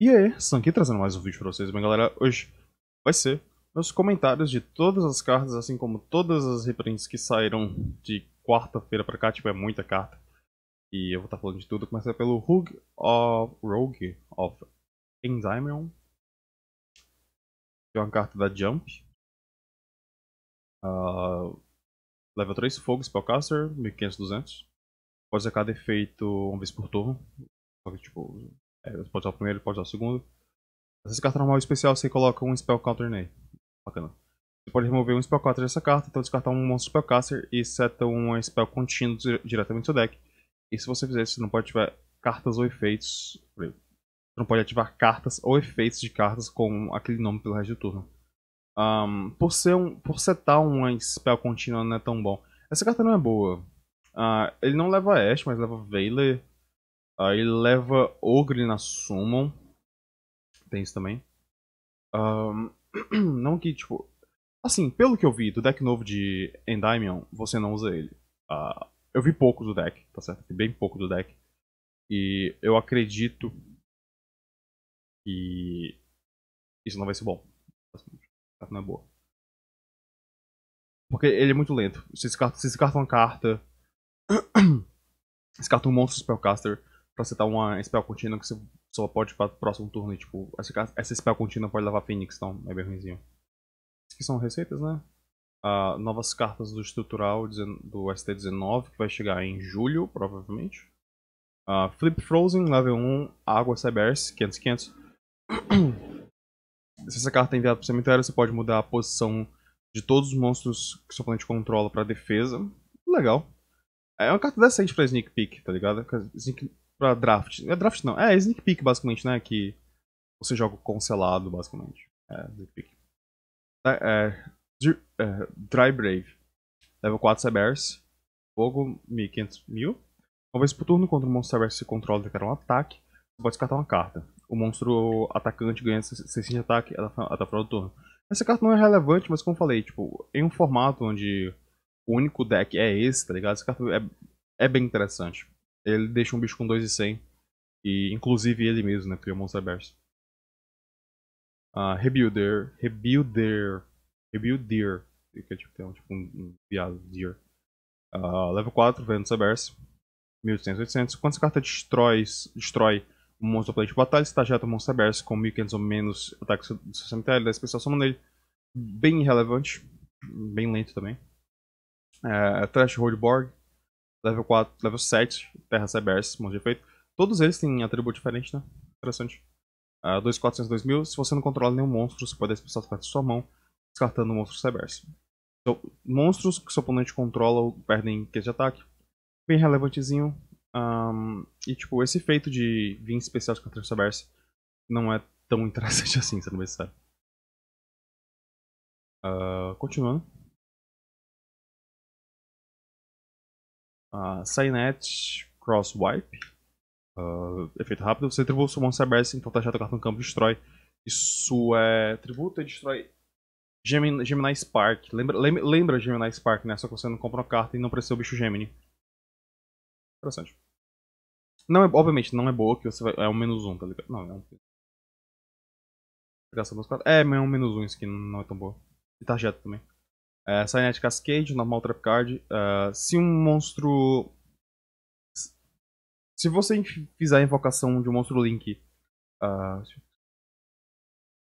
E é, aí, Sanki trazendo mais um vídeo pra vocês, bem galera, hoje vai ser meus comentários de todas as cartas, assim como todas as reprints que saíram de quarta-feira pra cá, tipo, é muita carta. E eu vou estar tá falando de tudo, começar pelo Rogue of, Rogue of Endymion, que é uma carta da Jump. Uh, level 3, Fogo, Spellcaster, 1500-200. Pode ser cada efeito uma vez por turno, só que tipo, é, você pode usar o primeiro, pode usar o segundo. Essa carta normal e especial você coloca um Spell Counter nele. Bacana. Você pode remover um counter dessa carta, então descartar um monstro Spellcaster e seta um Spell Contínuo diretamente do seu deck. E se você fizer isso, você não pode ativar cartas ou efeitos. Você não pode ativar cartas ou efeitos de cartas com aquele nome pelo resto do turno. Um, por, ser um, por setar um Spell contínuo não é tão bom. Essa carta não é boa. Uh, ele não leva Ash, mas leva Veiler. Aí leva Ogre na Summon. Tem isso também. Um, não que, tipo. Assim, pelo que eu vi do deck novo de Endymion, você não usa ele. Uh, eu vi pouco do deck, tá certo? Bem pouco do deck. E eu acredito que isso não vai ser bom. Não é boa. Porque ele é muito lento. Você descarta, você descarta é uma carta. descarta é um monstro Spellcaster pra citar uma spell contínua que você só pode ir pra próximo turno. E, tipo, essa, essa spell contínua pode levar Phoenix, então é bem ruimzinho. Isso aqui são receitas, né? Uh, novas cartas do estrutural do ST19, que vai chegar em julho, provavelmente. Uh, Flip Frozen, level 1, Água Cybers, 500, 500. Se essa carta é enviada para o cemitério, você pode mudar a posição de todos os monstros que seu oponente controla para defesa. Legal. É uma carta decente para sneak peek, tá ligado? Sneak, pra draft. É draft não, é sneak peek basicamente, né? Que você joga congelado basicamente. É, sneak peek. É, é, é, Dry Brave. Level 4 Cybers. Fogo, 1500 mil. Uma vez por turno, contra um monstro Cybers que se controla requer um ataque, você pode descartar uma carta. O monstro atacante ganha 600 de ataque até o final do turno. Essa carta não é relevante, mas como eu falei, tipo, em um formato onde o único deck é esse, tá ligado? Essa carta é, é bem interessante ele deixa um bicho com 2 e 100. E inclusive ele mesmo, né? Cria o um Monsterverse. Uh, ah, rebuilder. Rebuilder. Rebuilder. Que é tipo, um, tipo um viado, deer. Uh, ah, level 4, vendo o Monsterverse. 1800, 800. Quantas cartas destrói, o um monstro play de batalha? Se o é um Monsterverse com 1500 ou menos ataques do seu cemitério, 10 pessoas soma nele. Bem irrelevante. Bem lento também. Uh, é, Roadborg. Borg level 4, level 7, terra CBS, monte de efeito. Todos eles têm atributo diferente, né? Interessante. Uh, 2400, 2000. Se você não controla nenhum monstro, você pode expulsar perto de sua mão, descartando o monstro Cybers. Então, monstros que seu oponente controla perdem Q de ataque. Bem relevantezinho. Um, e, tipo, esse efeito de vir especial contra o Cybers não é tão interessante assim, sendo bem sério. Uh, ah, continuando. a ah, Cynet Cross Wipe. Uh, ah, efeito é rápido, você atribui sua mão CBS, então tá o cartão campo destrói. Isso é. tributa e destrói Gemini, Gemini Spark. Lembra, lembra, Gemini Spark, né? Só que você não compra uma carta e não precisa o bicho Gemini. Interessante. Não é, obviamente, não é boa que você vai. É um menos um, tá ligado? Não, é um. É, mas é um menos um isso aqui não é tão boa. E tarjeta também. É, Cascade, normal Trap Card. Uh, se um monstro. Se você fizer a invocação de um monstro Link. Uh,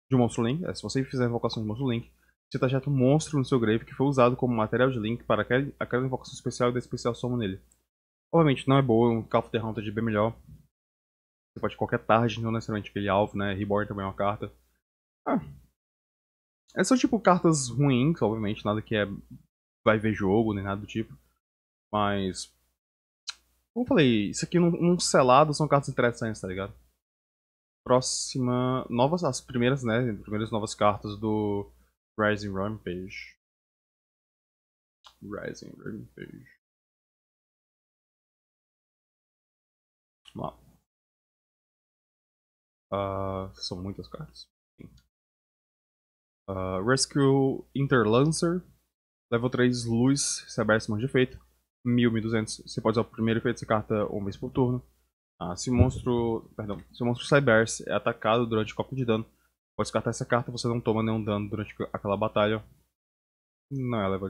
de um monstro Link. É, se você fizer a invocação de um monstro Link, você trajeta tá um monstro no seu grave que foi usado como material de Link para aquela, aquela invocação especial e da especial soma nele. Obviamente não é boa, um Call of the Haunted é bem melhor. Você pode qualquer tarde, não necessariamente aquele alvo, né? Reborn também é uma carta. Ah, é são tipo cartas ruins, obviamente, nada que é vai ver jogo nem nada do tipo. Mas como eu falei, isso aqui num, num selado são cartas interessantes, tá ligado? Próxima, novas as primeiras, né, as primeiras novas cartas do Rising Rampage. Rising Rampage. Vamos lá. Uh, são muitas cartas. Uh, Rescue Interlancer, level 3, luz, se aberta mais de efeito. 1000, 1200, você pode usar o primeiro efeito dessa carta uma vez por turno. Ah, se o monstro, perdão, se o monstro Cybers é atacado durante o copo tipo de dano, pode descartar essa carta, você não toma nenhum dano durante aquela batalha. Não é level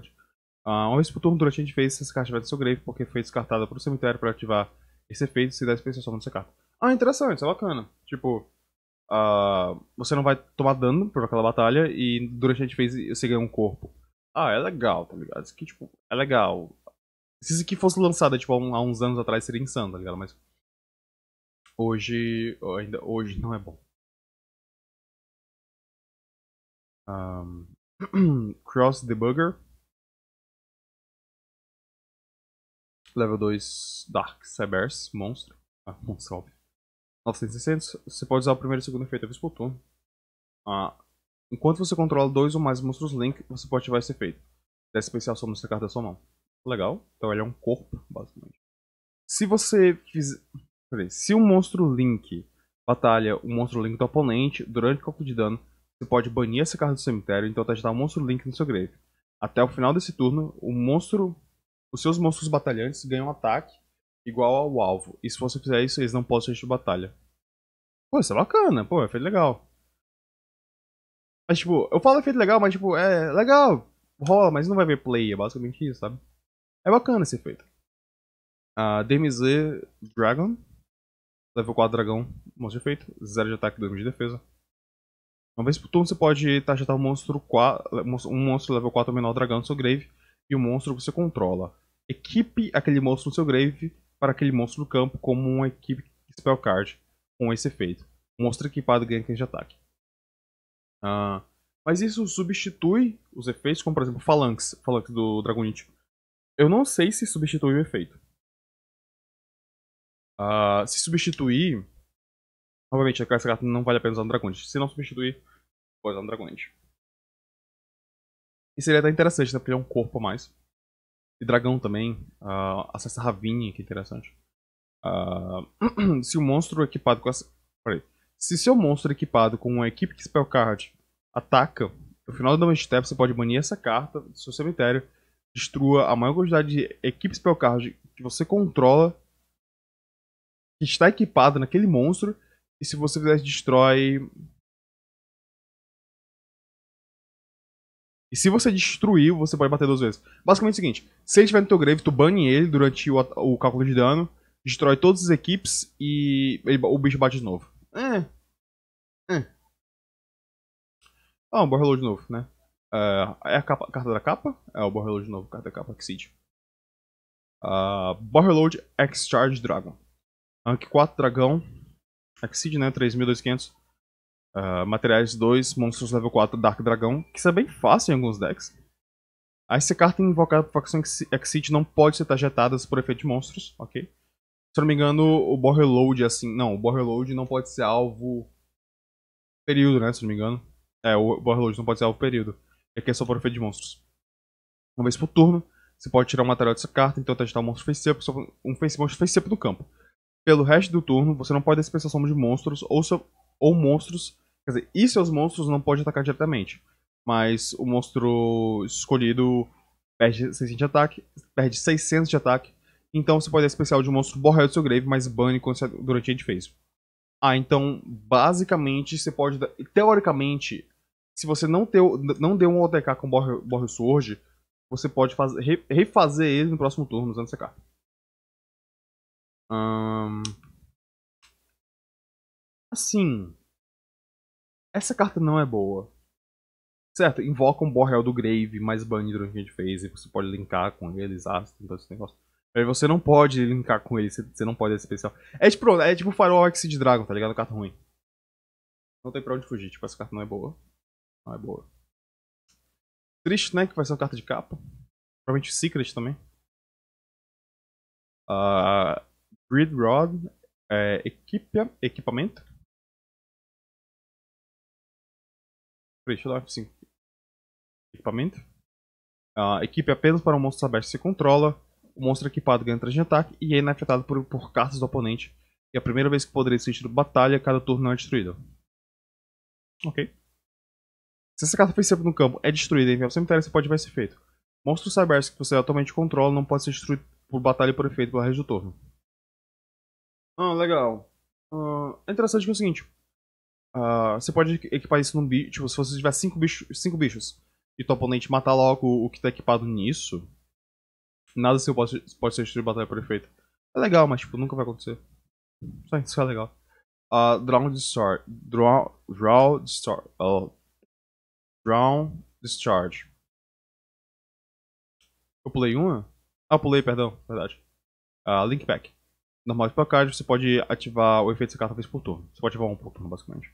Ah, uma vez por turno durante a gente fez, se essa carta estiver do seu grave, porque foi descartada para o cemitério para ativar esse efeito, se der especial soma dessa carta. Ah, interessante, é bacana. Tipo, Uh, você não vai tomar dano por aquela batalha e durante a gente fez você ganha um corpo. Ah, é legal, tá ligado? Isso aqui, tipo, é legal. Se isso aqui fosse lançado, tipo, há, uns anos atrás seria insano, tá ligado? Mas hoje, ainda hoje não é bom. Um, cross Debugger. Level 2 Dark Cybers, monstro. Ah, monstro, óbvio. 960, você pode usar o primeiro e o segundo efeito vez por turno. Ah, enquanto você controla dois ou mais monstros Link, você pode ativar esse efeito. Dessa especial sobre essa carta da sua mão. Legal. Então ele é um corpo, basicamente. Se você fizer... Se um monstro Link batalha o um monstro Link do oponente durante o copo de dano, você pode banir essa carta do cemitério e então testar um monstro Link no seu grave. Até o final desse turno, o monstro... Os seus monstros batalhantes ganham ataque igual ao alvo. E se você fizer isso, eles não postam de batalha. Pô, isso é bacana, pô, é feito legal. Mas, tipo, eu falo efeito é legal, mas, tipo, é legal, rola, mas não vai ver play, é basicamente isso, sabe? É bacana esse efeito. A DMZ Dragon, level 4 dragão, monstro de efeito, 0 de ataque, 2 de defesa. Uma vez por turno você pode taxar um monstro, 4, um monstro level 4 ou menor dragão no seu grave e o um monstro que você controla. Equipe aquele monstro no seu grave para aquele monstro do campo como uma equipe spell card com esse efeito. monstro equipado ganha 15 de ataque. Uh, mas isso substitui os efeitos, como por exemplo Phalanx, Phalanx do Dragonite. Eu não sei se substitui o efeito. Uh, se substituir, obviamente essa carta não vale a pena usar no Dragonite. Se não substituir, pode usar no Dragonite. E seria até interessante, né? Porque é um corpo a mais. E dragão também. Uh, acessa Ravine, que é interessante. Uh, se o monstro equipado com essa. Peraí. Se seu monstro equipado com uma equipe de spellcard ataca, no final do Damage Step você pode banir essa carta do seu cemitério, destrua a maior quantidade de equipe spellcard que você controla, que está equipada naquele monstro, e se você fizer, destrói E se você destruiu, você pode bater duas vezes. Basicamente é o seguinte: se ele estiver no teu grave, tu bane ele durante o, o cálculo de dano, destrói todas as equipes e ele, o bicho bate de novo. É. É. Ah, um Borrelo de novo, né? É, é a capa, carta da capa? É o Borrelo de novo, carta da capa, que sítio. Uh, ah, Borreload X-Charge Dragon. Rank 4 Dragão. Exceed, né? 3.200 uh, materiais 2, monstros level 4, Dark Dragão, que isso é bem fácil em alguns decks. Aí essa carta invocada por facção Exit é não pode ser targetadas por efeito de monstros, ok? Se eu não me engano, o Borreload é assim. Não, o Borreload não pode ser alvo. Período, né? Se eu não me engano. É, o Borreload não pode ser alvo período. É aqui é só por efeito de monstros. Uma vez por turno, você pode tirar o material dessa carta, então testar um monstro face up, um face monstro face up do campo. Pelo resto do turno, você não pode dispensar soma de monstros ou, seu, ou monstros Quer dizer, e seus monstros não pode atacar diretamente. Mas o monstro escolhido perde 600 de ataque, perde 600 de ataque. Então você pode dar especial de um monstro borrar do seu grave, mas bane durante a interface. Ah, então basicamente você pode dar, teoricamente, se você não, ter não deu um OTK com borrar borra Sword, você pode faz, re, refazer ele no próximo turno usando CK. Assim, essa carta não é boa. Certo, invoca um Borrel do Grave mais Bane durante a gente fez, e você pode linkar com eles, Astro, todo esse negócio. Aí você não pode linkar com eles, você não pode ser especial. É tipo, é tipo Farol Exceed Dragon, tá ligado? Carta ruim. Não tem pra onde fugir, tipo, essa carta não é boa. Não é boa. Triste, né? Que vai ser uma carta de capa. Provavelmente Secret também. Uh, ah, breed Rod. É, equipa, equipamento. Deixa eu dar F5. Equipamento. A equipe é apenas para um monstro aberto se controla. O monstro equipado ganha 3 de ataque e é inafetado por, por cartas do oponente. E a primeira vez que poderia poder existe batalha, cada turno não é destruído. Ok. Se essa carta feita no campo é destruída e enviada ao cemitério, você pode ver esse efeito. Monstros cyber que você atualmente controla não pode ser destruído por batalha por efeito pelo resto do turno. Ah, legal. Ah, é interessante que é o seguinte. Uh, você pode equipar isso num bicho. Tipo, se você tiver cinco bichos, cinco bichos e teu oponente matar logo o que tá equipado nisso, nada seu pode, pode ser destruído batalha perfeita. É legal, mas tipo, nunca vai acontecer. Só isso é legal. Uh, draw discharge, Draw, draw oh, Draw Discharge. Eu pulei uma? Ah, eu pulei, perdão, verdade. Uh, link Pack. Normal de placagem, você pode ativar o efeito dessa carta uma vez por turno. Você pode ativar um por turno, basicamente.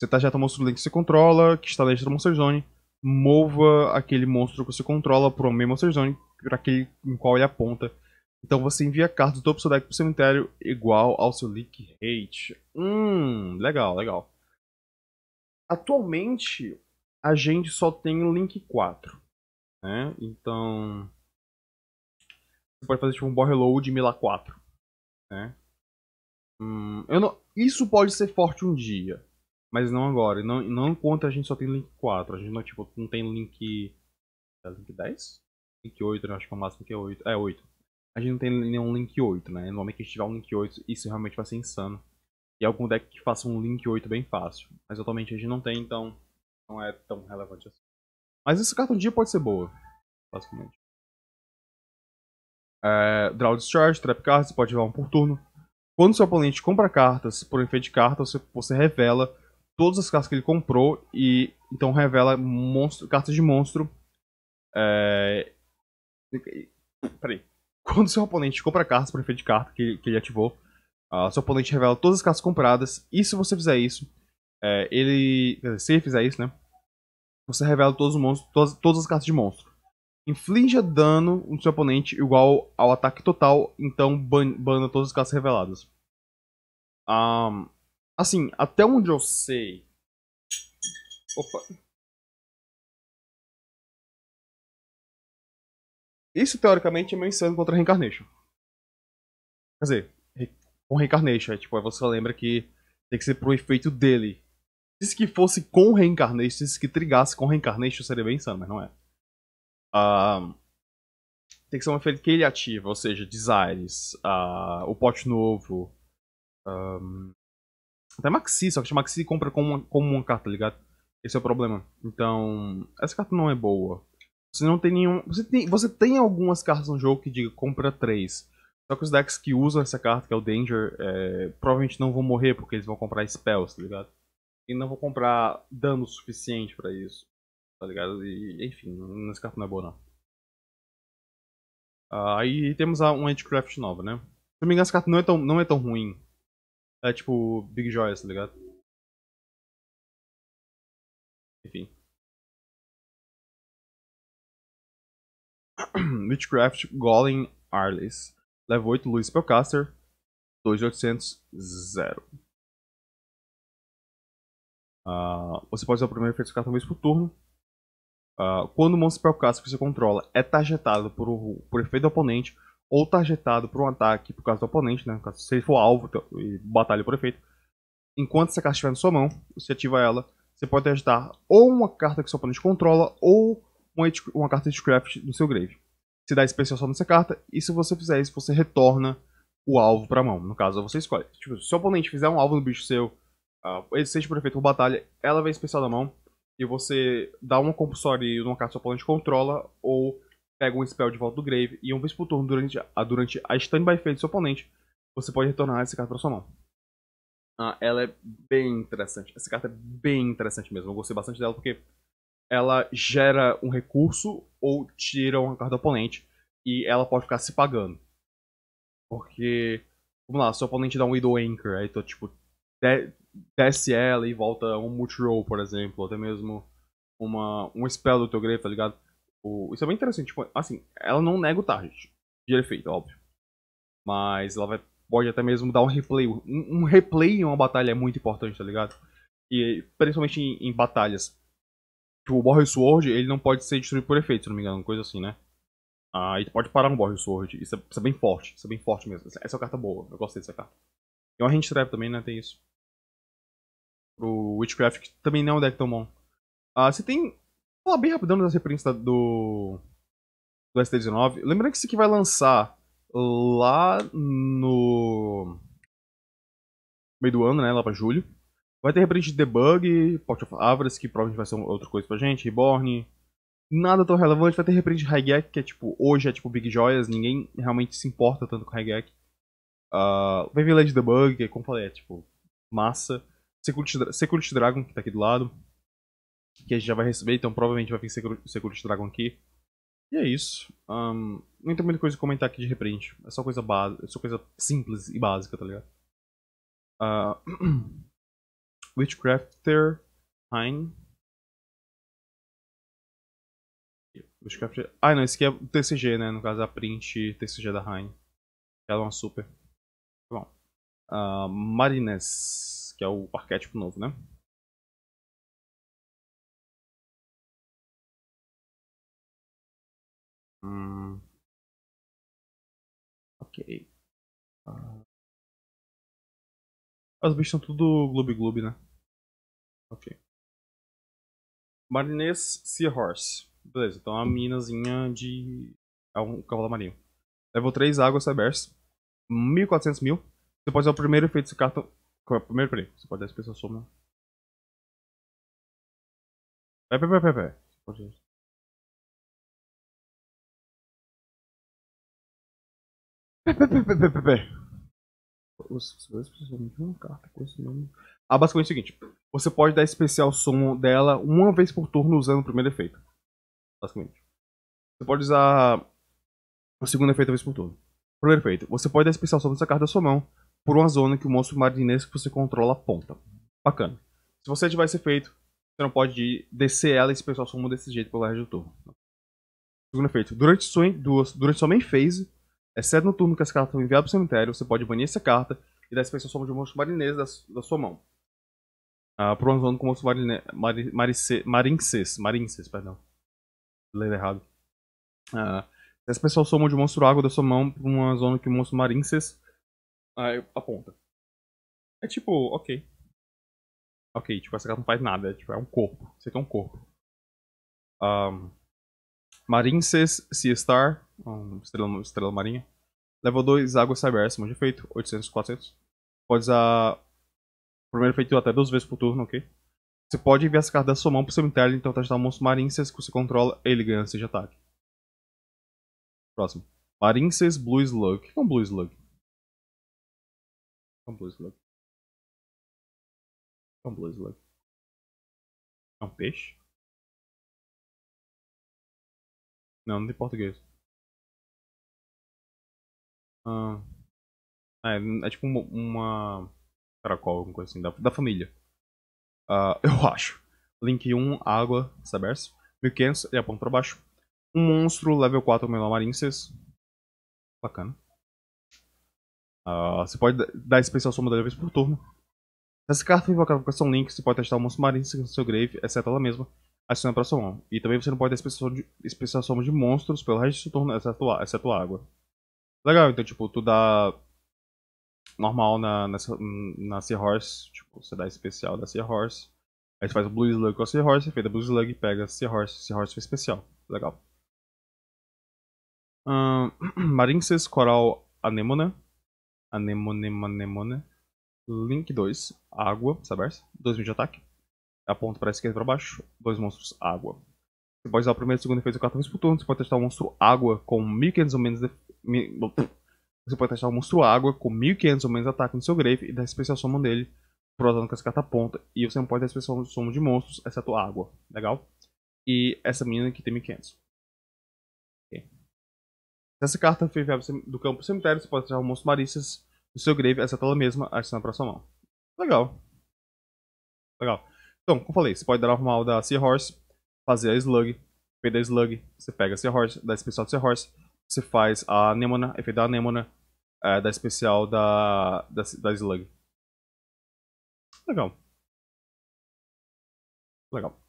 Você tá, já tomando tá o link que você controla, que está dentro da Monster Zone. Mova aquele monstro que você controla o meio Monster Zone, para aquele em qual ele aponta. Então você envia cartas do topo do seu deck pro cemitério igual ao seu leak Hate. Hum, legal, legal. Atualmente, a gente só tem o link 4. Né? Então. Você pode fazer tipo um Borreload reload Mila 4. Né? Hum, eu não... Isso pode ser forte um dia. Mas não agora. Não, não enquanto a gente só tem Link 4. A gente não, tipo, não tem Link. É Link 10? Link 8, né? Acho que é o máximo que é 8. É 8. A gente não tem nenhum Link 8, né? No momento que a gente tiver um Link 8, isso realmente vai ser insano. E algum deck que faça um Link 8 bem fácil. Mas atualmente a gente não tem, então não é tão relevante assim. Mas essa carta um dia pode ser boa, basicamente. É, draw Discharge, Trap Cards, pode levar um por turno. Quando seu oponente compra cartas por efeito de carta, você, você revela todas as cartas que ele comprou e então revela monstro, cartas de monstro. É... Peraí. Quando seu oponente compra cartas para efeito de carta que, que ele ativou, uh, seu oponente revela todas as cartas compradas. E se você fizer isso, é, ele. Dizer, se ele fizer isso, né? Você revela todos os monstros, todas, todas as cartas de monstro. Inflinja dano no seu oponente igual ao ataque total, então ban bana todas as cartas reveladas. Um, Assim, até onde eu sei. Opa. Isso teoricamente é meu insano contra Reincarnation. Quer dizer, com Reincarnation, é tipo, aí você lembra que tem que ser pro efeito dele. Se que fosse com Reincarnation, se que trigasse com Reincarnation seria bem insano, mas não é. Uh, tem que ser um efeito que ele ativa, ou seja, desires, uh, o pote novo, um, até Maxi, só que Maxi compra como uma, como uma carta, tá ligado? Esse é o problema. Então, essa carta não é boa. Você não tem nenhum. Você tem, você tem algumas cartas no jogo que diga compra 3. Só que os decks que usam essa carta, que é o Danger, é, provavelmente não vão morrer porque eles vão comprar spells, tá ligado? E não vão comprar dano suficiente para isso, tá ligado? E, enfim, essa carta não é boa não. Ah, aí temos a, um Edgecraft nova, né? Se não me engano, essa carta não é tão, não é tão ruim. É tipo Big Joyce, tá ligado? Enfim. Witchcraft Golem Arles. Level 8 Luiz Spellcaster. 2800 0. Uh, você pode usar o primeiro efeito do cartão uma vez por turno. Uh, quando o monstro Spellcaster que você controla é tarjetado por, por efeito do oponente, ou targetado por um ataque por causa do oponente, né? Caso, se ele for alvo então, e batalha por efeito, enquanto essa carta estiver na sua mão, você ativa ela, você pode agitar ou uma carta que seu oponente controla ou uma, uma carta de craft no seu grave. Se dá especial só nessa carta, e se você fizer isso, você retorna o alvo para a mão. No caso, você escolhe. Tipo, se o oponente fizer um alvo no bicho seu, uh, ele seja por efeito ou batalha, ela vem especial na mão, e você dá uma compulsória numa carta que seu oponente controla ou pega um spell de volta do grave e uma vez por turno durante a, durante a standby phase do seu oponente, você pode retornar essa carta para sua mão. Ah, ela é bem interessante. Essa carta é bem interessante mesmo. Eu gostei bastante dela porque ela gera um recurso ou tira uma carta do oponente e ela pode ficar se pagando. Porque, vamos lá, seu oponente dá um Widow Anchor, aí tu, tipo, desce ela e volta um Multiroll, por exemplo, ou até mesmo uma, um spell do teu grave, tá ligado? O, isso é bem interessante. Tipo, assim, ela não nega o target de efeito, é óbvio. Mas ela vai, pode até mesmo dar um replay. Um, um replay em uma batalha é muito importante, tá ligado? E principalmente em, em batalhas. Tipo, o Borre Sword, ele não pode ser destruído por efeito, se não me engano, coisa assim, né? Aí ah, tu pode parar um Borre Sword. Isso é, isso é, bem forte, isso é bem forte mesmo. Essa, essa é uma carta boa, eu gostei dessa carta. E uma Hand Trap também, né? Tem isso. Pro Witchcraft, que também não é um deck tão bom. Ah, você tem falar bem rapidão né, das reprints do, do ST19. Lembrando que isso aqui vai lançar lá no meio do ano, né? Lá pra julho. Vai ter reprint de Debug, Port of Avarice, que provavelmente vai ser outra coisa pra gente, Reborn. Nada tão relevante. Vai ter reprint de Highgek, que é tipo, hoje é tipo Big Joias, ninguém realmente se importa tanto com Highgek. Uh, ah, vai vir Lady Debug, que como falei, é tipo, massa. Security, Security Dragon, que tá aqui do lado que a gente já vai receber, então provavelmente vai vir seguro, de Dragon aqui. E é isso. Um, não tem muita coisa a comentar aqui de reprint. É só coisa base, é só coisa simples e básica, tá ligado? Uh, Witchcrafter Hein. Witchcrafter. Ah, não, esse aqui é o TCG, né? No caso, é a print TCG da Hein. Ela é uma super. bom. Uh, Marines, que é o arquétipo novo, né? Hum. Ok. Ah. Os bichos são tudo Globe Globe, né? Ok. Marinês Seahorse. Beleza, então é uma minazinha de. É um cavalo marinho. Level 3 água Cybers. 1400 mil. Você pode usar o primeiro efeito desse cartão. Qual é o primeiro? Peraí, você pode dar a pessoa soma. Pera, pera, pera, pera. Você pode Os Ah, basicamente é o seguinte: você pode dar especial som dela uma vez por turno usando o primeiro efeito. Basicamente. Você pode usar o segundo efeito uma vez por turno. Primeiro efeito: você pode dar especial som dessa carta da sua mão por uma zona que o monstro marinês que você controla aponta. Bacana. Se você ativar esse efeito, você não pode descer ela e especial som desse jeito pelo resto do turno. Segundo efeito: durante, sua, durante sua main phase Exceto no turno que essa carta foi enviada para o cemitério, você pode banir essa carta e dar especial soma de monstro marinês da, da sua mão. para por zona com monstro marine, mari, marice, marinces, marinces, perdão. Leio errado. Uh, ah, especial pessoa soma de monstro água da sua mão para uma zona que o monstro marinces uh, aponta. É tipo, ok. Ok, tipo, essa carta não faz nada, é, tipo, é um corpo. Você tem é um corpo. Um, Marinces Sea Star, um estrela, estrela marinha. Level 2, Água Cyber, de efeito, 800, 400. Pode usar o primeiro efeito até duas vezes por turno, ok? Você pode enviar essa carta da sua mão pro cemitério, então testar tá o monstro Marinces que você controla, ele ganha 6 de ataque. Próximo. Marinces Blue Slug. O que é um Blue Slug? É um Blue Slug. É um Blue Slug. É um peixe? Não, não tem português. Ah, é, é tipo uma, uma, Caracol, alguma coisa assim, da, da família. Ah, eu acho. Link 1, água, Sabers. 1500, ele aponta pra baixo. Um monstro, level 4, Melamarinces. Bacana. Ah, você pode dar especial soma dela vez por turno. Essa carta invocada com a invocação Link, você pode testar o monstro marinho no seu grave, exceto ela mesma adiciona para sua mão. E também você não pode ter especial de, de monstros pelo resto do seu turno, exceto, exceto água. Legal, então, tipo, tu dá normal na, na, na Seahorse, tipo, você dá especial da Seahorse. Aí você faz o Blue Slug com a Seahorse, a é Blue Slug pega a Seahorse, Seahorse foi especial. Legal. Um, Marinxes Coral Anemona. Anemone, anemone. Link 2, água, sabe? 2000 de ataque aponto para a esquerda e para baixo, dois monstros água. Você pode usar o primeiro e o segundo efeito da carta por turno, você pode testar o monstro água com 1500 ou menos de... Você pode testar monstro água com 1500 ou menos de ataque no seu grave e dar especial soma dele prosando com essa carta aponta. E você não pode dar especial soma de monstros, exceto água. Legal? E essa menina que tem 1500. Se essa carta foi enviada do campo do cemitério, você pode testar o monstro Marícias no seu grave, exceto ela mesma, adicionando para sua mão. Legal. Legal. Então, como eu falei, você pode dar uma alma da Seahorse, fazer a Slug, efeito da Slug, você pega a Seahorse, dá especial da Seahorse, você faz a Anemona, efeito da Anemona, é, dá especial da, da, da Slug. Legal. Legal.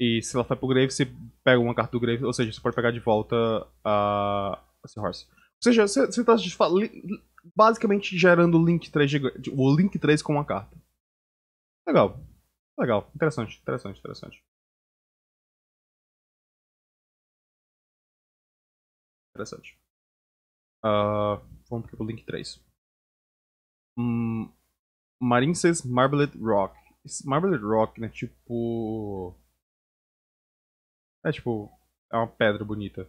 E se ela vai pro Grave, você pega uma carta do Grave, ou seja, você pode pegar de volta a, a Seahorse. Ou seja, você, tá basicamente gerando o Link 3 o Link 3 com uma carta. Legal. Legal, interessante, interessante, interessante. Interessante. Uh, vamos aqui pro link 3. Hum, says Marbled Rock. Esse Marbled Rock, né, tipo... É tipo... É uma pedra bonita.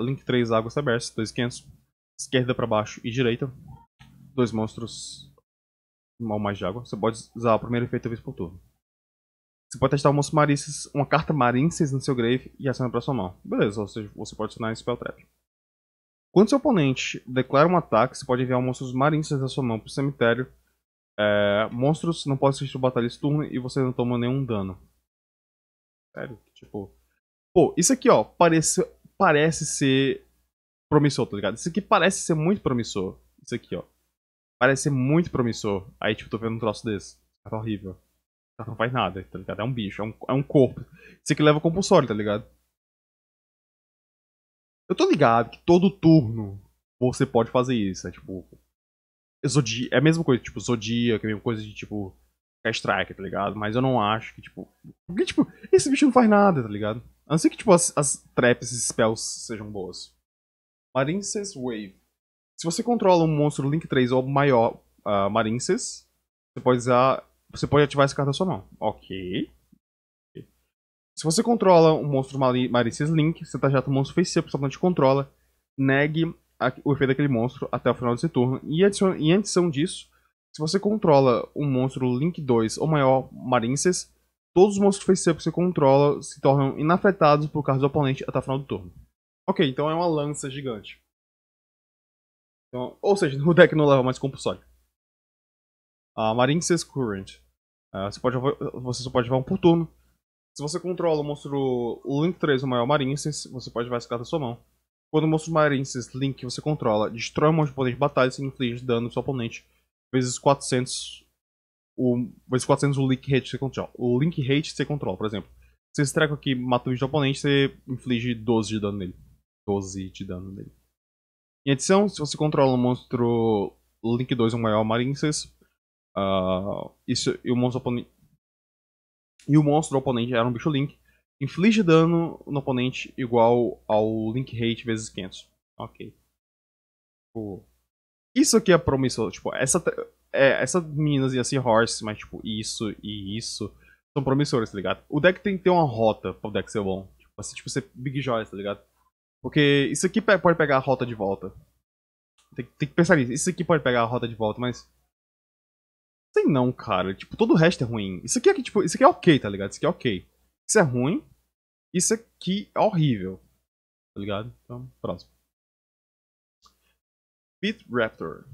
Link 3, águas abertas, dois Esquerda para baixo e direita. Dois monstros mal mais de água, você pode usar o primeiro efeito vez por turno. Você pode testar um monstro Marices, uma carta Marinces no seu grave e acionar para sua mão. Beleza, ou seja, você pode acionar esse Spell Trap. Quando seu oponente declara um ataque, você pode enviar monstros Marinces da sua mão para o cemitério. É, monstros não podem assistir o batalha esse turno e você não toma nenhum dano. Sério? Tipo. Pô, isso aqui, ó, parece, parece ser promissor, tá ligado? Isso aqui parece ser muito promissor. Isso aqui, ó parece ser muito promissor. Aí, tipo, tô vendo um troço desse. Tá horrível. Não faz nada, tá ligado? É um bicho, é um, é um corpo. Isso aqui leva compulsório, tá ligado? Eu tô ligado que todo turno você pode fazer isso. É tipo. Zodi é a mesma coisa, tipo, Zodíaco, é a mesma coisa de tipo. Strike, tá ligado? Mas eu não acho que, tipo. Porque, tipo, esse bicho não faz nada, tá ligado? A não ser que, tipo, as, as traps e spells sejam boas. Marincess Wave. Se você controla um monstro Link 3 ou maior uh, ah, Marinces, você pode usar. Você pode ativar essa carta na sua mão. Ok. Se você controla um monstro Marinces Link, você tá tarjeta um monstro feiticeiro que o oponente controla, negue a, o efeito daquele monstro até o final desse turno. E, e em adição disso, se você controla um monstro Link 2 ou maior Marinces, todos os monstros feiticeiros que você controla se tornam inafetados por causa do oponente até o final do turno. Ok, então é uma lança gigante. Então, ou seja, o deck não leva mais compulsório. A Marinces Current. Uh, você, pode, você só pode levar um por turno. Se você controla o monstro Link 3, o maior Marinces, você pode levar esse cara da sua mão. Quando o monstro Marinces Link que você controla destrói um monstro de poder de batalha, você inflige dano ao seu oponente vezes 400 o, vezes 400 o link rate você controla. O link hate você controla, por exemplo. Se esse treco aqui mata o bicho do oponente, você inflige 12 de dano nele. 12 de dano nele. Em adição, se você controla um monstro Link 2 ou maior Marinces, uh, ah, isso, e, o monstro oponente, e o monstro oponente era um bicho Link, inflige dano no oponente igual ao Link Rate vezes 500. Ok. Tipo, isso aqui é promissor. Tipo, essa, é, essa e assim, Horse, mas tipo, isso e isso são promissores, tá ligado? O deck tem que ter uma rota pra o deck ser bom. Tipo, assim, tipo ser Big Joy, tá ligado? Porque isso aqui pode pegar a rota de volta. Tem, tem que pensar nisso. Isso aqui pode pegar a rota de volta, mas. Sei não, cara. Tipo, todo o resto é ruim. Isso aqui é, tipo, isso aqui é ok, tá ligado? Isso aqui é ok. Isso é ruim. Isso aqui é horrível. Tá ligado? Então, próximo. Pit Raptor.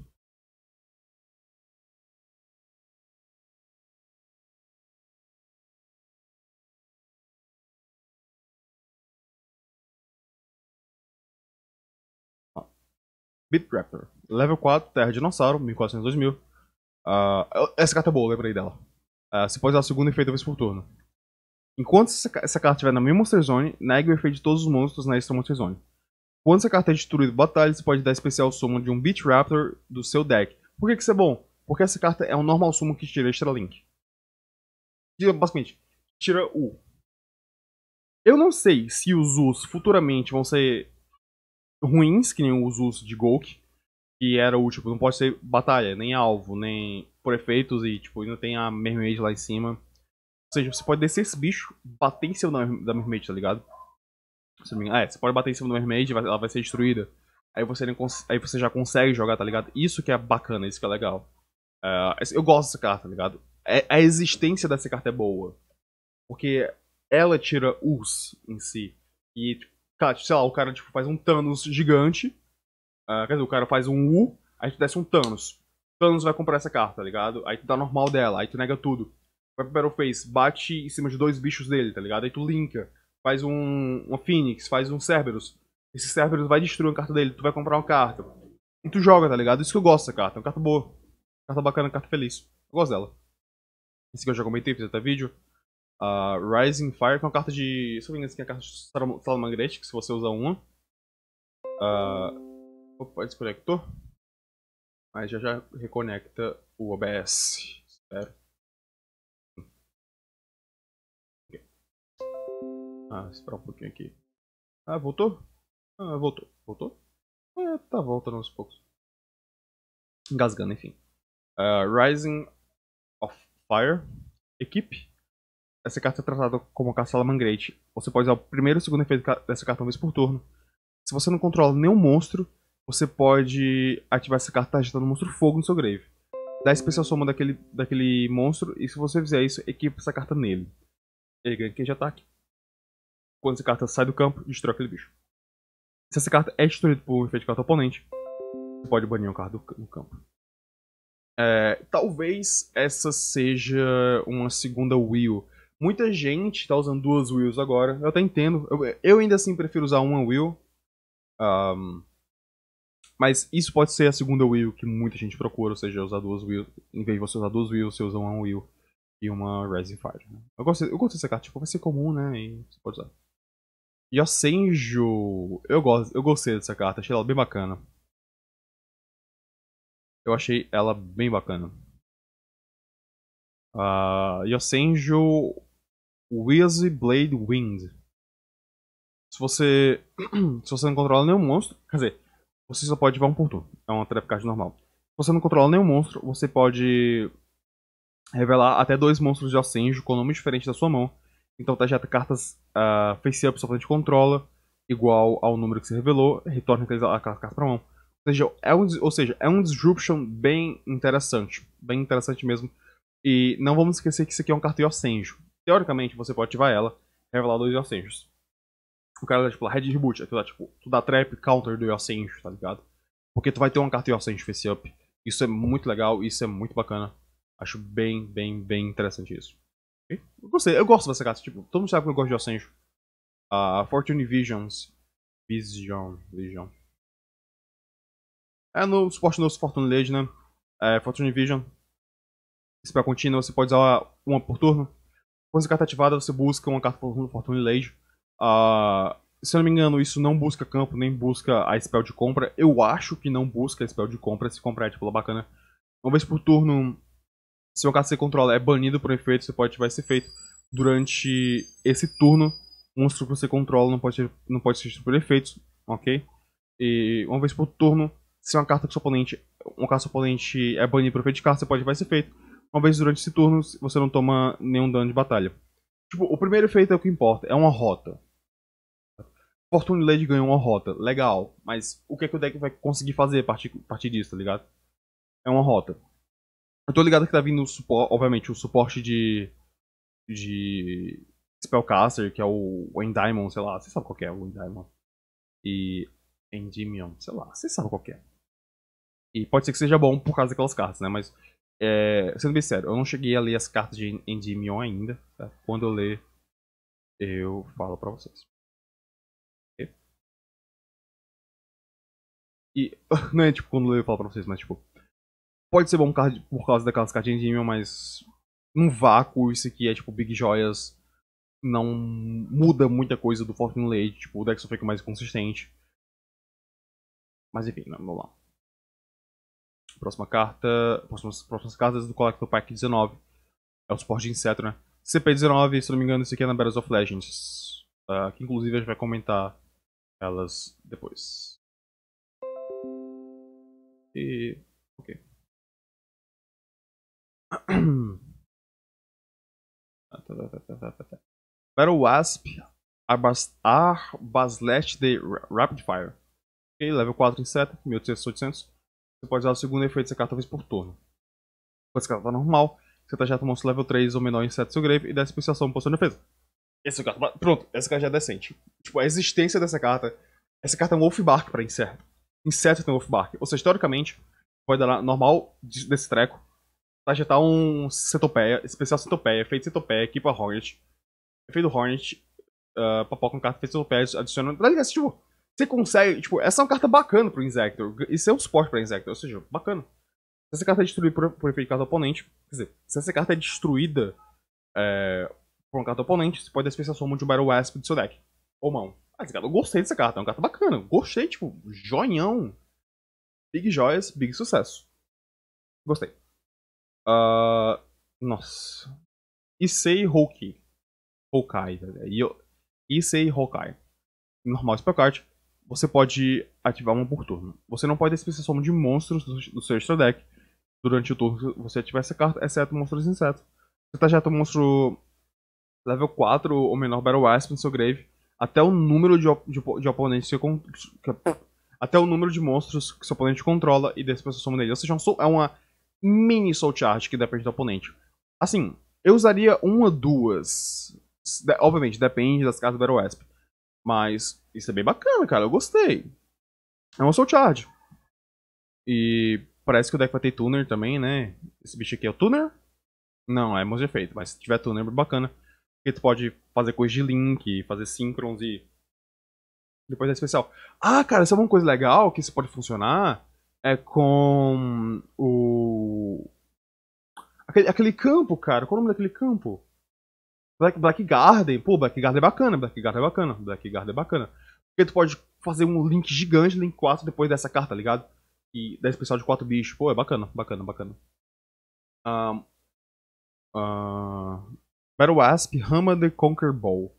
Beat Raptor. Level 4, Terra Dinossauro, 1400-2000. Uh, ah, essa carta é boa, lembrei dela. Uh, você pode usar o segundo efeito uma vez por turno. Enquanto essa, essa carta estiver na minha Monster Zone, negue o efeito de todos os monstros na extra Monster Zone. Quando essa carta é destruída em batalha, você pode dar especial sumo de um Beat Raptor do seu deck. Por que, que isso é bom? Porque essa carta é um normal sumo que tira extra link. basicamente, tira o. Eu não sei se os Us futuramente vão ser ruins, que nem os usos de Golk, que era o tipo, não pode ser batalha, nem alvo, nem por efeitos e tipo, ainda tem a Mermaid lá em cima. Ou seja, você pode descer esse bicho, bater em cima da Mermaid, tá ligado? Se não É, você pode bater em cima da Mermaid, ela vai ser destruída. Aí você, aí você já consegue jogar, tá ligado? Isso que é bacana, isso que é legal. Uh, eu gosto dessa carta, tá ligado? É, a existência dessa carta é boa. Porque ela tira us em si. E tipo, tá, sei lá, o cara tipo, faz um Thanos gigante, uh, quer dizer, o cara faz um U, aí tu desce um Thanos. Thanos vai comprar essa carta, tá ligado? Aí tu dá normal dela, aí tu nega tudo. Vai pro Battleface, bate em cima de dois bichos dele, tá ligado? Aí tu linka, faz um, uma Phoenix, faz um Cerberus. Esse Cerberus vai destruir a carta dele, tu vai comprar uma carta. E tu joga, tá ligado? Isso que eu gosto dessa carta, é uma carta boa. Carta bacana, carta feliz. Eu gosto dela. Esse que eu já comentei, fiz até vídeo a Rising Fire, que é uma carta de. Se eu não me engano, é a carta de Salamangretti, que se você usar uma. Uh, opa, desconectou. Mas já já reconecta o OBS. Espero. Ah, esperar um pouquinho aqui. Ah, voltou? Ah, voltou. Voltou? É, tá voltando aos poucos. Engasgando, enfim. Uh, Rising of Fire. Equipe essa carta é tratada como Castelo Mangrate. Você pode usar o primeiro ou o segundo efeito dessa carta uma vez por turno. Se você não controla nenhum monstro, você pode ativar essa carta agitando um monstro fogo no seu grave. Dá a especial soma daquele, daquele monstro, e se você fizer isso, equipa essa carta nele. Ele ganha queijo de tá ataque. Quando essa carta sai do campo, destrói aquele bicho. Se essa carta é destruída por um efeito de carta é oponente, você pode banir um carro do, campo. É, talvez essa seja uma segunda Will Muita gente tá usando duas wheels agora. Eu até entendo. Eu, eu ainda assim prefiro usar uma wheel. Um, mas isso pode ser a segunda wheel que muita gente procura, ou seja, usar duas wheels. Em vez de você usar duas wheels, você usa uma wheel e uma Rising Fire. Né? Eu, gosto, eu gosto dessa carta, tipo, vai ser comum, né? E você pode usar. Yosenjo. Eu, gosto, eu gostei dessa carta, achei ela bem bacana. Eu achei ela bem bacana. Uh, ah, Yosenjo Wheezy Blade Wind. Se você. Se você não controla nenhum monstro. Quer dizer, você só pode ativar um por turno. É uma trapcard normal. Se você não controla nenhum monstro, você pode revelar até dois monstros de Ocenjo com nome diferente da sua mão. Então tarjeta tá tá cartas uh, ah, face-up sua frente controla, igual ao número que você revelou, retorna aquela carta para mão. Ou seja, é um, ou seja, é um disruption bem interessante. Bem interessante mesmo. E não vamos esquecer que isso aqui é um cartão de Ocenjo teoricamente, você pode ativar ela, revelar dois Yosenjus. O cara dá, tipo, Red Reboot, aquilo tu dá, tipo, tu dá Trap Counter do Yosenjus, tá ligado? Porque tu vai ter uma carta Yosenjus face up. Isso é muito legal, isso é muito bacana. Acho bem, bem, bem interessante isso. Eu gostei, eu gosto dessa carta, tipo, todo mundo sabe que eu gosto de Yosenjus. A uh, Fortune Visions. Vision, Vision. É no suporte do Fortune Legend, né? É, Fortune Vision. pra Continua, você pode usar uma por turno. Quando essa carta é ativada, você busca uma carta do Fortune Lage. Uh, se eu não me engano, isso não busca campo, nem busca a spell de compra. Eu acho que não busca a spell de compra, se comprar é tipo bacana. Uma vez por turno, se uma carta que você controla é banido por um efeito, você pode ativar esse efeito. Durante esse turno, um monstro que você controla não pode, não pode ser por efeitos, ok? E uma vez por turno, se uma carta que seu oponente, uma carta que seu oponente é banido por efeito de carta, você pode ativar esse efeito uma vez durante esse turno você não toma nenhum dano de batalha. Tipo, o primeiro efeito é o que importa, é uma rota. Fortune Lady ganhou uma rota, legal, mas o que, é que o deck vai conseguir fazer a partir, a partir disso, tá ligado? É uma rota. Eu tô ligado que tá vindo, obviamente, o suporte de. de. Spellcaster, que é o Endymion, sei lá, você sabe qual é o Endymion. E. Endymion, sei lá, você sabe qual é. E pode ser que seja bom por causa daquelas cartas, né? Mas é, sendo bem sério, eu não cheguei a ler as cartas de Endymion ainda. Tá? Quando eu ler, eu falo pra vocês. E, não é tipo quando eu ler eu falo pra vocês, mas tipo. Pode ser bom por causa daquelas cartas de Endymion, mas. Num vácuo, isso aqui é tipo Big Joias. Não muda muita coisa do Fortune Lady. Tipo, o deck só fica mais consistente. Mas enfim, não, vamos lá. Próxima carta. Próximas, próximas cartas é do Collector Pack 19. É o suporte de inseto, né? CP19, se não me engano, esse aqui é na Battles of Legends. Uh, que inclusive a gente vai comentar elas depois. E. Ok. Tá, tá, Battle Wasp Arbaslet de Rapid Fire. Ok, level 4 inseto, 1800, você pode usar o segundo efeito dessa carta uma vez por turno. Quando essa carta tá normal, você tá já tomando seu level 3 ou menor em do seu grave e dá especialização para sua defesa. Essa carta, pronto, essa carta já é decente. Tipo, a existência dessa carta. Essa carta é um Wolf Bark para inseto. Inseto tem Wolf Bark. Ou seja, historicamente, pode dar normal desse treco. tá, tá um Cetopeia, especial Cetopeia, efeito Cetopeia, equipa Hornet. Efeito Hornet, uh, papoca um carta, efeito Cetopeia, adiciona. Tá ligado? Tipo, você consegue, tipo, essa é uma carta bacana pro Insector. Isso é um suporte pra Insector, ou seja, bacana. Se essa carta é destruída por, por efeito de carta oponente, quer dizer, se essa carta é destruída é, por uma carta oponente, você pode dispensar a soma de um Battle Wasp do seu deck. Ou mão. Ah, cara, eu gostei dessa carta, é uma carta bacana. Gostei, tipo, joinhão. Big joias, big sucesso. Gostei. Uh, nossa. Issei Hoki. Hokai. Issei Hokai. Normal Spellcard você pode ativar uma por turno. Você não pode desperdiçar soma de monstros do seu extra deck durante o turno que você ativar essa carta, exceto monstros insetos. Você tá já um monstro level 4 ou menor Battle Wasp no seu grave até o número de, op de, op de oponentes que, que, até o número de monstros que seu oponente controla e desperdiçar soma dele. Ou seja, é, é uma mini soul charge que depende do oponente. Assim, eu usaria uma, duas. De obviamente, depende das cartas do Battle Wasp. Mas isso é bem bacana, cara. Eu gostei. É um Soul Charge. E parece que o deck vai ter Tuner também, né? Esse bicho aqui é o Tuner? Não, é Monster efeito. mas se tiver Tuner, bacana. Porque tu pode fazer coisas de Link, fazer Synchrons e... Depois é especial. Ah, cara, é uma coisa legal que isso pode funcionar? É com o... Aquele, aquele campo, cara. Qual é o nome daquele campo? Black, Black Garden. Pô, Black Garden é bacana, Black Garden é bacana, Black Garden é bacana. Porque tu pode fazer um link gigante, link 4, depois dessa carta, tá ligado? E 10 especial de 4 bichos. Pô, é bacana, bacana, bacana. Um, uh, Battle Asp, Hammer the Conquer Ball.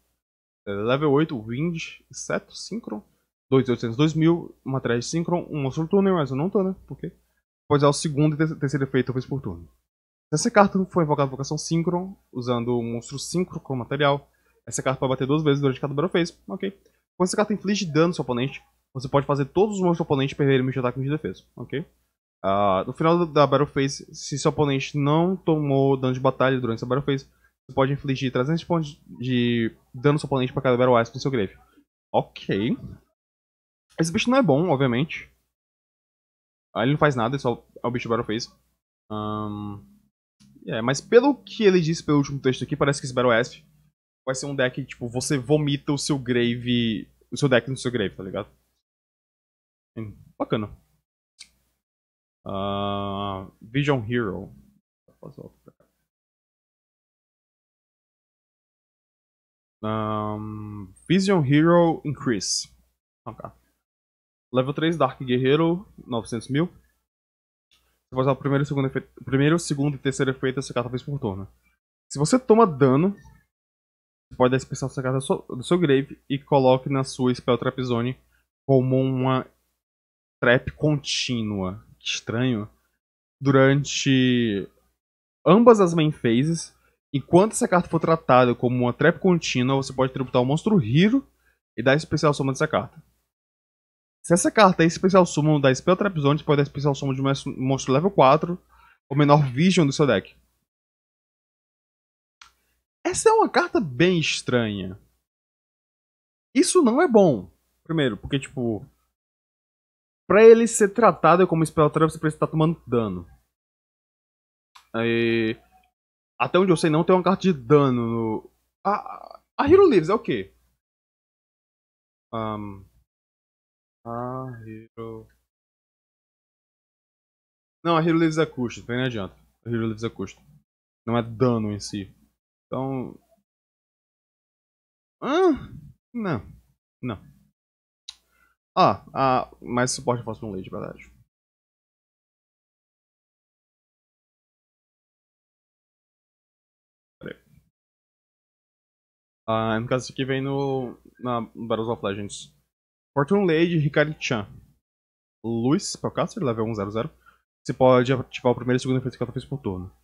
É, level 8, Wind, Inseto, Synchron. 2800, 2000, uma trash Synchron, um monstro turno, mas eu não tô, né? Por quê? Pois é o segundo e terceiro efeito talvez por turno. Essa carta foi invocada vocação Synchron, usando o monstro Synchron como material. Essa carta pode bater duas vezes durante cada Battle Phase, ok. Quando esse cara inflige dano no seu oponente, você pode fazer todos os monstros do oponente perderem o de ataque de defesa, ok? Uh, no final da Battle Phase, se seu oponente não tomou dano de batalha durante essa Battle Phase, você pode infligir 300 pontos de dano ao seu oponente para cada Battle Ice no seu grave. Ok. Esse bicho não é bom, obviamente. Ah, ele não faz nada, é só o bicho Battle Phase. Um... É, mas pelo que ele disse pelo último texto aqui, parece que esse Battle Asp vai ser um deck que, tipo, você vomita o seu grave. O seu deck no seu grave, tá ligado? Hum, bacana. Uh, Vision Hero. Um, Vision Hero Increase. Okay. Level 3 Dark Guerreiro, 900 mil. Você vai usar o primeiro, segundo, efeito, primeiro, segundo e terceiro efeito dessa carta vez por turno. Se você toma dano, você pode dispensar essa carta do seu, do seu grave e coloque na sua Spell Trap Zone como uma trap contínua. Que estranho. Durante ambas as main phases, enquanto essa carta for tratada como uma trap contínua, você pode tributar o monstro Hero e dar especial soma dessa carta. Se essa carta é especial soma da Spell Trap Zone, você pode dar especial soma de um monstro level 4 ou menor Vision do seu deck. Essa é uma carta bem estranha. Isso não é bom. Primeiro, porque, tipo. Pra ele ser tratado como Trap, você precisa estar tomando dano. Até onde eu sei, não tem uma carta de dano no. A, a Hero Lives é o quê? Um... A Hero. Não, a Hero Lives é custo, não adianta. A Hero Lives é custo. Não é dano em si. Então. Hã? não. Não. Ah, ah mais suporte eu faço um leite de verdade. Ah, no caso, isso aqui vem no, na Battles of Legends. Fortune Lady Hikari-chan. Luiz Spellcaster, level 100. Você pode ativar o primeiro e o segundo efeito que ela fez por turno.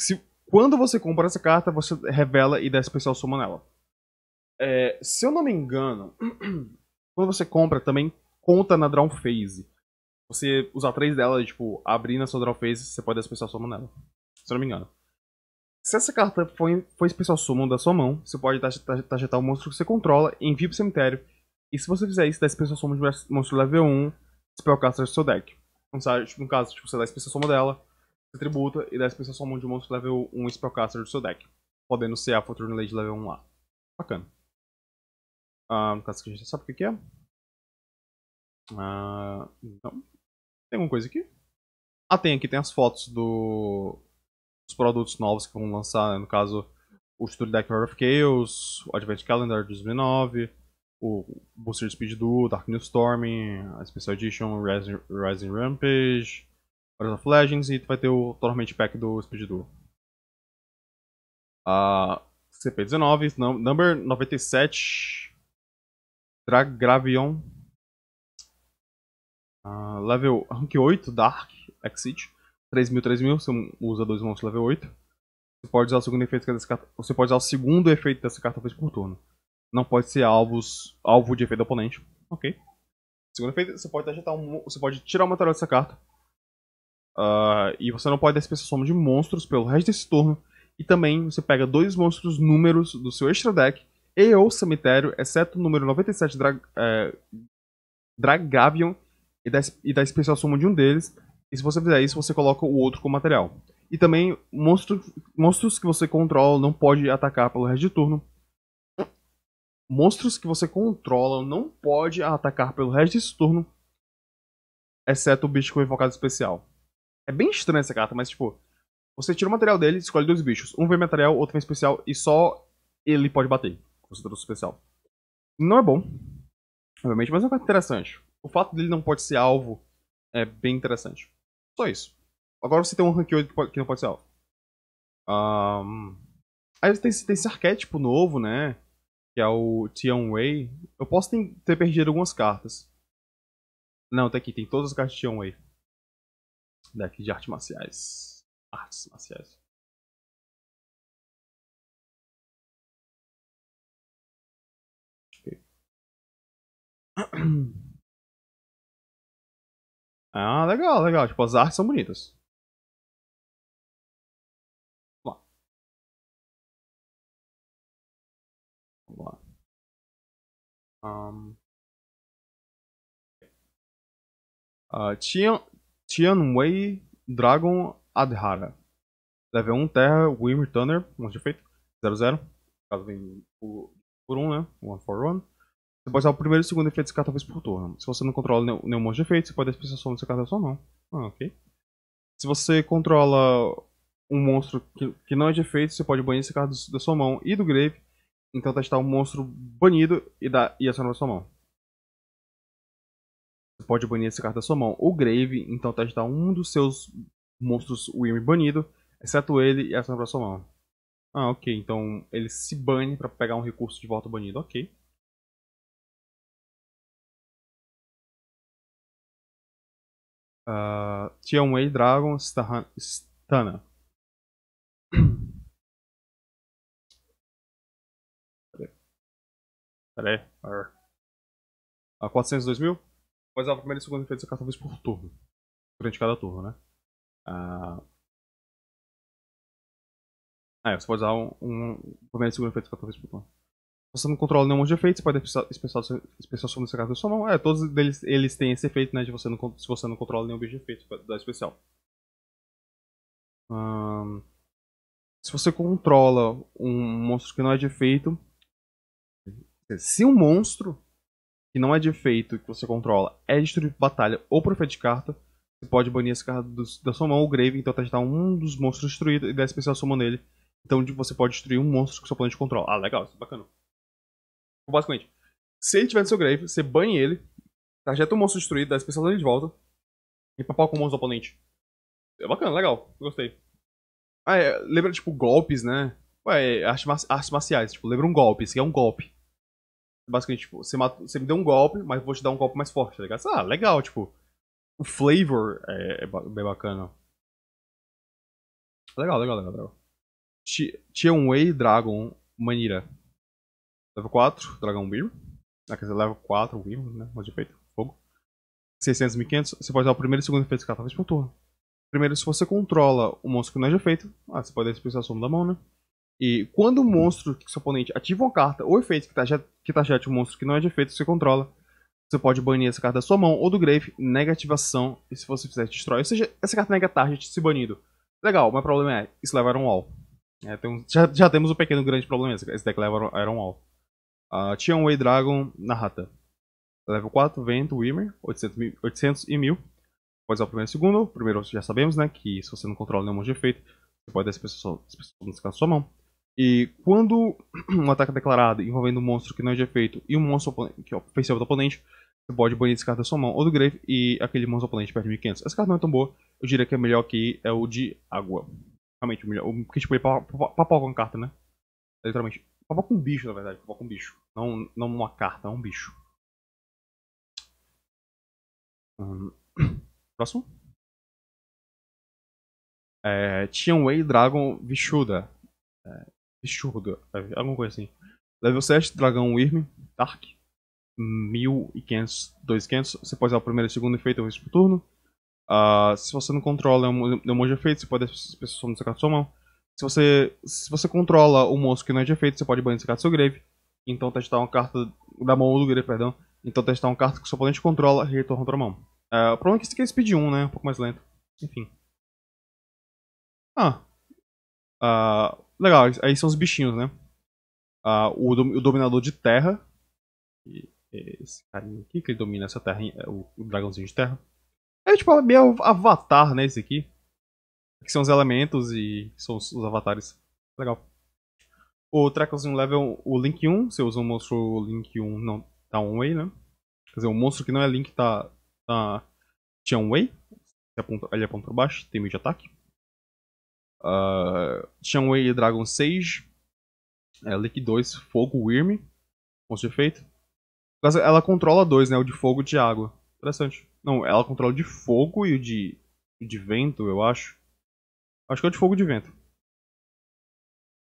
Se quando você compra essa carta, você revela e dá especial soma nela. É, se eu não me engano, quando você compra também conta na draw phase. Você usar três dela, tipo, abrir na sua draw phase, você pode dar especial summon nela. Se eu não me engano. Se essa carta foi, foi especial summon da sua mão, você pode tachetar o monstro que você controla, envia pro cemitério. E se você fizer isso, dá especial summon de monstro level 1, spellcaster do seu deck. Então, sabe, tipo, no caso, tipo, você dá especial summon dela, você tributa e 10 pessoas somam de monstro level 1 Spellcaster do seu deck, podendo ser a Fortune Lady level 1 lá. Bacana. Ah, caso que a gente sabe o que, é. Ah, não. Tem alguma coisa aqui? Ah, tem aqui, tem as fotos do... dos produtos novos que vão lançar, né? no caso, o Studio Deck War of Chaos, o Advent Calendar de 2009, o Booster Speed Duo, Dark New Storm, a Special Edition Rising, Rising Rampage, Arena of Legends e tu vai ter o Torment Pack do Speed Duel. A CP19, number 97, Dragravion, uh, level rank 8, Dark, Exit, 3000, 3000, você usa dois monstros level 8. Você pode usar o segundo efeito é dessa carta, você pode usar o segundo efeito dessa carta vez por turno. Não pode ser alvos, alvo de efeito do oponente. Ok. Segundo efeito, você pode, um, você pode tirar o material dessa carta Uh, e você não pode dar especial soma de monstros pelo resto desse turno. E também você pega dois monstros números do seu extra deck e ou cemitério, exceto o número 97 é, Dragavion, e dá, e dá especial soma de um deles. E se você fizer isso, você coloca o outro como material. E também, monstro, monstros que você controla não pode atacar pelo resto de turno. Monstros que você controla não pode atacar pelo resto desse turno, exceto o bicho com invocado especial. É bem estranha essa carta, mas tipo. Você tira o material dele, escolhe dois bichos. Um vem material, outro vem especial, e só ele pode bater. Você trouxe especial. Não é bom, obviamente, mas é uma carta interessante. O fato dele não pode ser alvo é bem interessante. Só isso. Agora você tem um rank 8 que, pode, que não pode ser alvo. Um... Aí você tem, tem, esse arquétipo novo, né? Que é o Tian Wei. Eu posso ter, ter perdido algumas cartas. Não, tá aqui, tem todas as cartas de Tian Wei daqui de artes marciais. Artes marciais. Ah, legal, legal. Tipo, as artes são bonitas. Vamos lá. Vamos lá. Um... Uh, ah, tinha, Tianwei Dragon Adhara. Level 1 Terra, Wim Turner, Monstro monte de efeito. 00. Caso vem por 1, um, né? 1 for 1. Você pode usar o primeiro e o segundo efeito desse carta vez por turno. Se você não controla nenhum monte de efeito, você pode desperdiçar só no carta cartão só não. Ah, ok. Se você controla um monstro que, que não é de efeito, você pode banir esse carta da sua mão e do grave. Então testar um monstro banido e, dar, e acionar na sua mão. Você pode banir essa carta da sua mão. O Grave, então, testar tá um dos seus monstros Wyrm banido, exceto ele e acionar pra sua mão. Ah, ok. Então ele se bane para pegar um recurso de volta banido. Ok. Uh, ah, Tianwei Dragon Stana. Cadê? Cadê? Ah, 402 mil? Mas é a primeira e a segunda feita você vez por turno. Durante cada turno, né? Ah, é, você pode usar um, um primeiro e segundo efeito cada vez por turno. Se você não controla nenhum monte de efeitos, você pode especial sobre essa carta na sua mão. É, todos eles, eles têm esse efeito, né? De você não, se você não controla nenhum bicho de efeito dá especial. Hum, se você controla um monstro que não é de efeito. Se um monstro que não é de efeito que você controla, é destruir batalha ou profeta de carta, você pode banir essa carta do, da sua mão ou grave, então testar tá um dos monstros destruídos e dar especial mão nele. Então você pode destruir um monstro que o seu oponente controla. Ah, legal, isso é bacana. Então, basicamente, se ele tiver no seu grave, você banha ele, trajeta o um monstro destruído, dá especial dele de volta, e papar com o monstro do oponente. É bacana, legal, gostei. Ah, é, lembra tipo golpes, né? Ué, artes, artes marciais, tipo, lembra um golpe, isso aqui é um golpe basicamente, tipo, você, você me deu um golpe, mas vou te dar um golpe mais forte, tá ligado? Ah, legal, tipo, o flavor é, é bem bacana. Legal, legal, legal, legal. way Dragon Manira. Level 4, Dragão Beam. Ah, quer dizer, level 4, Beam, né? Mas de feito, fogo. 600, 1500, você pode usar o primeiro e segundo efeito de cada talvez por turno. Primeiro, se você controla o monstro que não é de efeito, ah, você pode dispensar a soma da mão, né? E quando o monstro que seu oponente ativa uma carta ou efeito que target, tá que tá de um monstro que não é de efeito você controla, você pode banir essa carta da sua mão ou do grave, negativação, e se você fizer, destrói. Ou seja, essa carta nega target se banido. Legal, mas o problema é, isso leva a um wall. É, tem um, já, já, temos um pequeno grande problema, esse deck leva Iron wall. Uh, tinha um Way Dragon na rata. Level 4, Vento, Wimmer, 800, e 1000. Pode usar o primeiro e o segundo. O primeiro já sabemos, né, que se você não controla nenhum monte de efeito, você pode dar essa pessoal, esse pessoal na sua mão. E quando um ataque é declarado envolvendo um monstro que não é de efeito e um monstro que é ofensivo do oponente, você pode banir esse carta da sua mão ou do grave e aquele monstro oponente perde 1500. Essa carta não é tão boa, eu diria que é melhor que é o de água. Realmente, o melhor. Porque tipo, ele papou com carta, né? literalmente. Papou com um bicho, na verdade. Papou com um bicho. Não, não uma carta, é um bicho. Hum. Próximo. É, Tianwei Dragon Vishuda. É, Shurga, alguma coisa assim. Level 7, Dragão Irme, Dark. 1500, 2500. Você pode usar o primeiro e o segundo efeito um vez por turno. Uh, se você não controla é um é de efeito, você pode as pessoas no sacar sua mão. Se você, se você controla o um monstro que não é de efeito, você pode banir sacar do seu grave. Então testar uma carta da mão ou do grave, perdão. Então testar uma carta que o seu oponente controla e retorna para a mão. Uh, o problema é que esse aqui é speed 1, né? Um pouco mais lento. Enfim. Ah. Uh, Legal, aí são os bichinhos, né? Ah, o, o dominador de terra. Esse carinha aqui que ele domina essa terra, é o, o dragãozinho de terra. É tipo é meio avatar, né? Esse aqui. Que são os elementos e são os, os avatares. Legal. O Trackless level o Link 1. Você usa um monstro Link 1 não tá um way, né? Quer dizer, um monstro que não é Link tá. tá. Tinha um way. Ele aponta, ele aponta pra baixo, tem meio de ataque uh, Shanwei e Dragon Sage, é, Lick 2, Fogo, Wyrm, com seu efeito. Ela controla dois, né? O de fogo e o de água. Interessante. Não, ela controla o de fogo e o de, o de vento, eu acho. Acho que é o de fogo e de vento.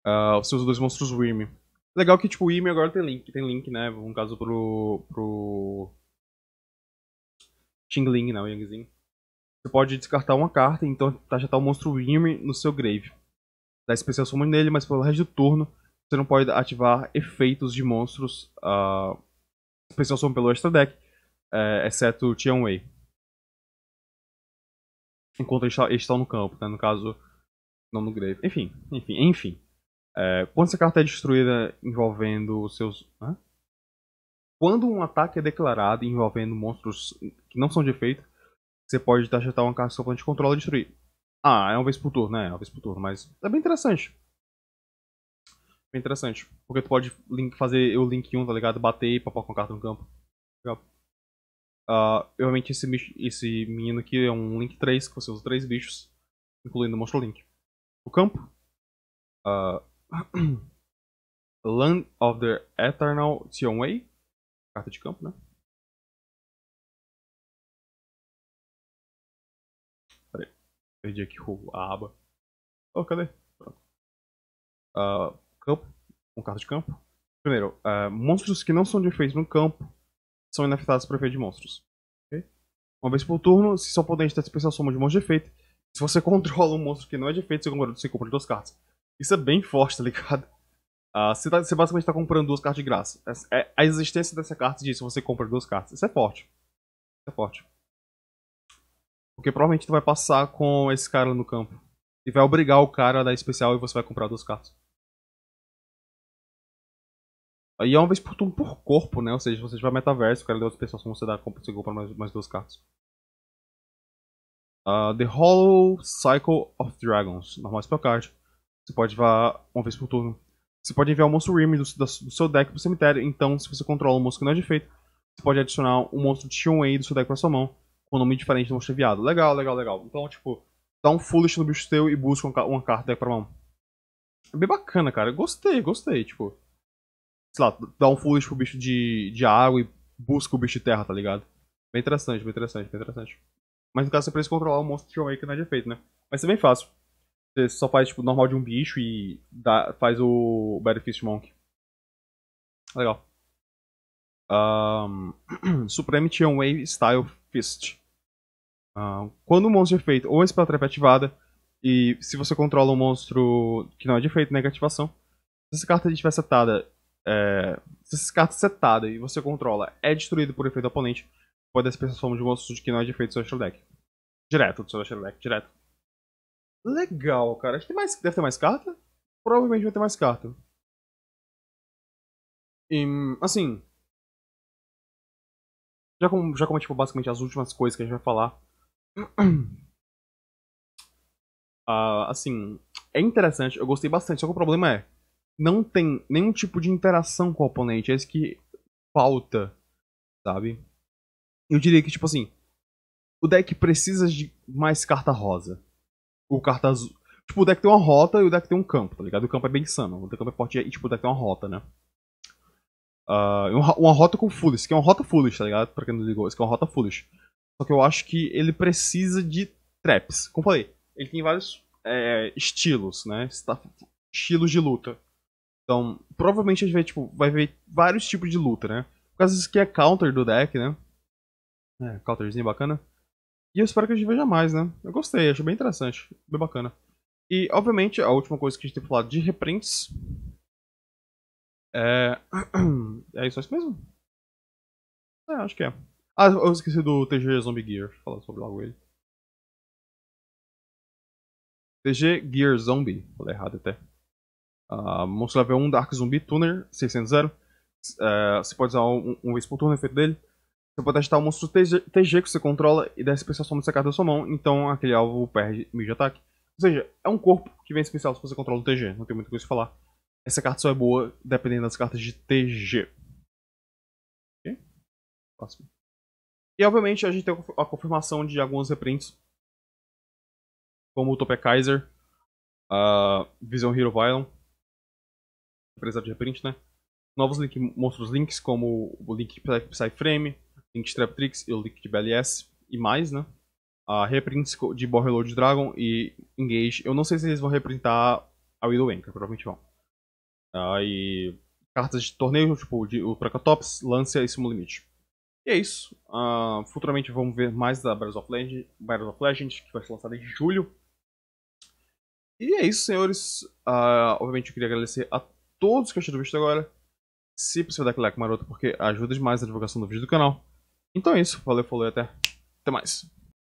Uh, os seus dois monstros Wyrm. Legal que, tipo, o Wyrm agora tem link. Tem link, né? Um caso pro... pro... Xingling, não, né, Yangzin. Você pode descartar uma carta, então taxar tá, tá o monstro Wyrm no seu grave. Dá especial summon nele, mas pelo resto do turno você não pode ativar efeitos de monstros uh, ah, especial summon pelo extra deck, uh, exceto Tian Wei. Enquanto tá, eles, estão no campo, né? no caso, não no grave. Enfim, enfim, enfim. É, quando essa carta é destruída envolvendo seus. Quando um ataque é declarado envolvendo monstros que não são de efeito, você pode targetar uma carta que seu oponente controla e destruir. Ah, é uma vez por turno, né? É uma vez por turno, mas é bem interessante. Bem interessante. Porque tu pode link, fazer o link 1, tá ligado? Bater e papar com a carta no campo. Legal. Uh, ah, obviamente esse, bicho, esse menino aqui é um link 3, que você usa 3 bichos, incluindo o Monstro Link. O campo. Uh, Land of the Eternal Tionway. Carta de campo, né? Perdi aqui a aba. Oh, cadê? Uh, campo. Um carro de campo. Primeiro, uh, monstros que não são de efeito no campo são inafetados por efeito de monstros. Okay? Uma vez por turno, se só podem ter especial a soma de monstros de efeito. Se você controla um monstro que não é de efeito, você compra, você compra duas cartas. Isso é bem forte, tá ligado? Uh, você, tá, você basicamente está comprando duas cartas de graça. É, é, a existência dessa carta diz se você compra duas cartas. Isso é forte. Isso é forte. Porque provavelmente tu vai passar com esse cara no campo. E vai obrigar o cara a dar especial e você vai comprar duas cartas. E é uma vez por turno por corpo, né? Ou seja, você vai metaverso, o cara deu outra especial, você dá você compra mais, mais duas cartas. Uh, The Hollow Cycle of Dragons, normal spell card. Você pode vá uma vez por turno. Você pode enviar o um monstro Rim do, do, seu deck pro cemitério. Então, se você controla um monstro que não é efeito, você pode adicionar um monstro Tion do seu deck pra sua mão com nome diferente do monstro enviado. Legal, legal, legal. Então, tipo, dá um foolish no bicho teu e busca uma carta aí né, pra mão. É bem bacana, cara. Gostei, gostei, tipo. Sei lá, dá um foolish pro bicho de, de água e busca o bicho de terra, tá ligado? Bem interessante, bem interessante, bem interessante. Mas no caso você precisa controlar o monstro de um aí que não é de efeito, né? Mas é bem fácil. Você só faz tipo normal de um bicho e dá, faz o Fist Monk. Legal. Um, Supreme Tion Wave Style Fist. Uh, quando o monstro é feito ou a trap é ativada, e se você controla um monstro que não é de efeito, negativação ativação, se essa carta estiver setada, é, se essa carta é setada e você controla é destruído por efeito oponente, pode ser a forma de um monstro que não é de efeito do seu Deck. Direto do seu Deck, direto. Legal, cara. Acho que mais, deve ter mais carta? Provavelmente vai ter mais carta. E, assim, já como, já como tipo, basicamente as últimas coisas que a gente vai falar, uh, assim, é interessante, eu gostei bastante, só que o problema é, não tem nenhum tipo de interação com o oponente, é isso que falta, sabe? Eu diria que, tipo assim, o deck precisa de mais carta rosa. O carta azul. Tipo, o deck tem uma rota e o deck tem um campo, tá ligado? O campo é bem insano. O campo é forte e, tipo, o deck tem uma rota, né? Uh, uma, rota com Foolish, que é uma rota Foolish, tá ligado? Pra quem não ligou, isso que é uma rota Foolish. Só que eu acho que ele precisa de traps. Como falei, ele tem vários é, estilos, né? Estilos de luta. Então, provavelmente a gente vai, tipo, vai ver vários tipos de luta, né? Por causa disso que é counter do deck, né? É, counterzinho bacana. E eu espero que a gente veja mais, né? Eu gostei, achei bem interessante, bem bacana. E, obviamente, a última coisa que a gente tem pra falar de reprints. É. É, é isso mesmo? É, acho que é. Ah, eu esqueci do TG Zombie Gear. Falar sobre logo ele. TG Gear Zombie. Falei errado até. Uh, ah, Monstro Level 1 Dark Zombie Tuner 600. Uh, eh, você pode usar um, um vez por turno o efeito dele. Você pode agitar o monstro TG, que você controla e dar especial somente dessa carta da sua mão, então aquele alvo perde mil de ataque. Ou seja, é um corpo que vem especial se você controla o TG, não tem muito coisa a falar. Essa carta só é boa dependendo das cartas de TG. Ok? Próximo. E obviamente a gente tem a confirmação de alguns reprints, como o Topé Kaiser, uh, Vision Hero Violon, empresa de reprint, né? Novos link, monstros links, como o link Psyframe, link Traptrix e o link de BLS, e mais, né? Uh, reprints de Borreload Dragon e Engage. Eu não sei se eles vão reprintar a Willow Anchor, provavelmente vão. Uh, e cartas de torneio, tipo de, o Krakatops, Lancia e Sumo Limite. E é isso. Uh, futuramente vamos ver mais da Battles of, Legend, Battles of Legends, que vai ser lançada em julho. E é isso, senhores. Uh, obviamente eu queria agradecer a todos que assistiram o vídeo agora. Se possível, dá aquele like maroto, porque ajuda demais a divulgação do vídeo do canal. Então é isso. Valeu, falou e até, até mais.